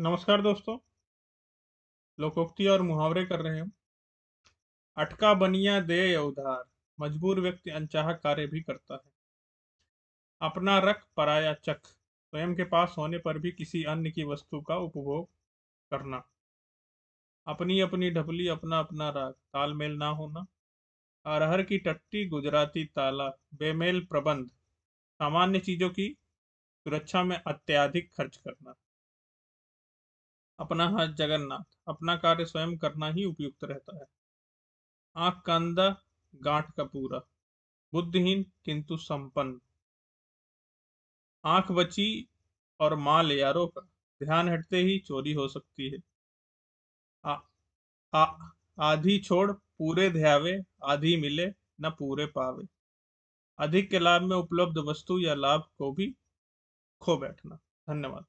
नमस्कार दोस्तों लोकोक्ति और मुहावरे कर रहे हैं अटका बनिया दे उधार मजबूर व्यक्ति अनचाह कार्य भी करता है अपना रख पराया चख स्वयं के पास होने पर भी किसी अन्य की वस्तु का उपभोग करना अपनी अपनी ढपली अपना अपना राग तालमेल ना होना अरहर की टट्टी गुजराती ताला बेमेल प्रबंध सामान्य चीजों की सुरक्षा में अत्याधिक खर्च करना अपना हाथ जगन्नाथ अपना कार्य स्वयं करना ही उपयुक्त रहता है आंख का अंधा गांठ का पूरा बुद्धिहीन किंतु संपन्न आंख बची और माल यारों का ध्यान हटते ही चोरी हो सकती है आ, आ, आधी छोड़ पूरे ध्यावे आधी मिले न पूरे पावे अधिक के लाभ में उपलब्ध वस्तु या लाभ को भी खो बैठना धन्यवाद